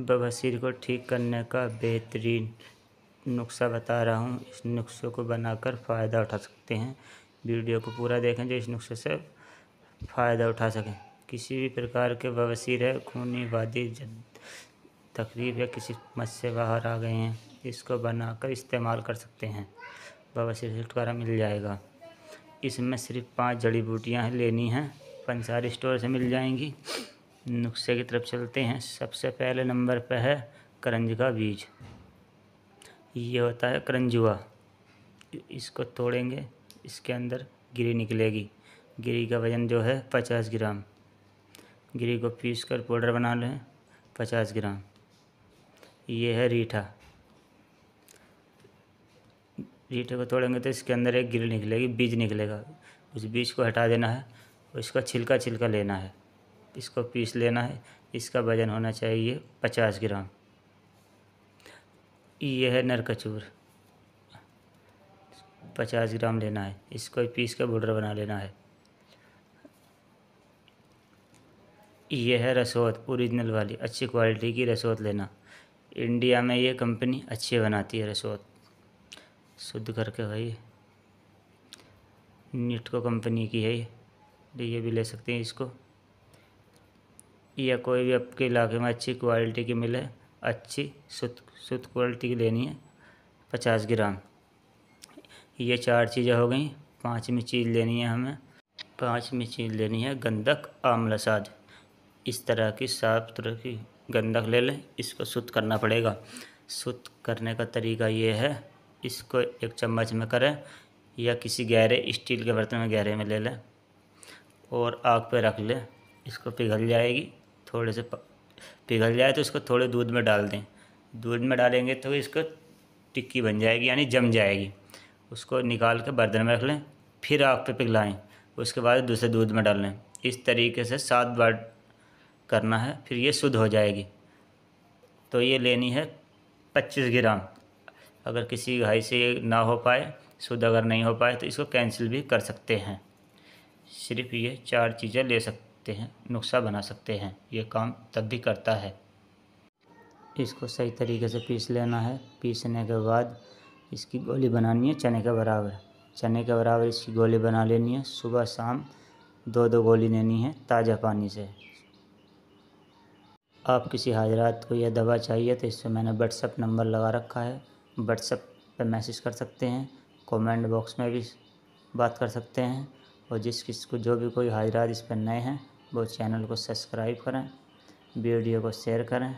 बवासीर को ठीक करने का बेहतरीन नुस्खा बता रहा हूँ इस नुस्खे को बनाकर फ़ायदा उठा सकते हैं वीडियो को पूरा देखें जो इस नुस्खे से फ़ायदा उठा सकें किसी भी प्रकार के बवासीर है खूनी वादी तकलीफ या किसी मत से बाहर आ गए हैं इसको बनाकर इस्तेमाल कर सकते हैं बवासीर से छुटकारा मिल जाएगा इसमें सिर्फ पांच जड़ी बूटियाँ लेनी हैं पंसारी स्टोर से मिल जाएंगी नुस्खे की तरफ चलते हैं सबसे पहले नंबर पर है करंज का बीज ये होता है करंजुआ इसको तोड़ेंगे इसके अंदर गिरी निकलेगी गिरी का वज़न जो है पचास ग्राम गिरी को पीस कर पाउडर बना लें पचास ग्राम ये है रीठा रीठे को तोड़ेंगे तो इसके अंदर एक गिरी निकलेगी बीज निकलेगा उस बीज को हटा देना है और इसका छिलका छिलका लेना है इसको पीस लेना है इसका वज़न होना चाहिए पचास ग्राम यह है नरकचूर पचास ग्राम लेना है इसको पीस का बॉर्डर बना लेना है यह है रसोत ओरिजिनल वाली अच्छी क्वालिटी की रसोत लेना इंडिया में ये कंपनी अच्छी बनाती है रसोत शुद्ध करके भाई निटको कंपनी की है ये ये भी ले सकते हैं इसको या कोई भी आपके इलाके में अच्छी क्वालिटी की मिले अच्छी शुद्ध शुद्ध क्वालिटी की लेनी है पचास ग्राम ये चार चीज़ें हो गई पाँचवीं चीज़ लेनी है हमें पाँचवीं चीज़ लेनी है गंदक आमला साज इस तरह की साफ तरह की गंदक ले लें इसको शुद्ध करना पड़ेगा शुद्ध करने का तरीका ये है इसको एक चम्मच में करें या किसी गहरे स्टील के बर्तन में गहरे में ले लें और आग पे रख लें इसको पिघल जाएगी थोड़े से पिघल जाए तो इसको थोड़े दूध में डाल दें दूध में डालेंगे तो इसको टिक्की बन जाएगी यानी जम जाएगी उसको निकाल के बर्तन में रख लें फिर आग पे पिघलाएं उसके बाद दूसरे दूध में डाल लें इस तरीके से सात बार करना है फिर ये शुद्ध हो जाएगी तो ये लेनी है पच्चीस ग्राम अगर किसी भाई से ये ना हो पाए शुद्ध अगर नहीं हो पाए तो इसको कैंसिल भी कर सकते हैं सिर्फ ये चार चीज़ें ले सकते सकते हैं नुस्खा बना सकते हैं ये काम तब भी करता है इसको सही तरीके से पीस लेना है पीसने के बाद इसकी गोली बनानी है चने के बराबर चने के बराबर इसकी गोली बना लेनी है सुबह शाम दो दो गोली लेनी है ताज़ा पानी से आप किसी हाजरात को यह दवा चाहिए तो पर मैंने व्हाट्सअप नंबर लगा रखा है व्हाट्सअप पर मैसेज कर सकते हैं कमेंट बॉक्स में भी बात कर सकते हैं और जिस किस को जो भी कोई हाजरात इस पर नए हैं वो चैनल को सब्सक्राइब करें वीडियो को शेयर करें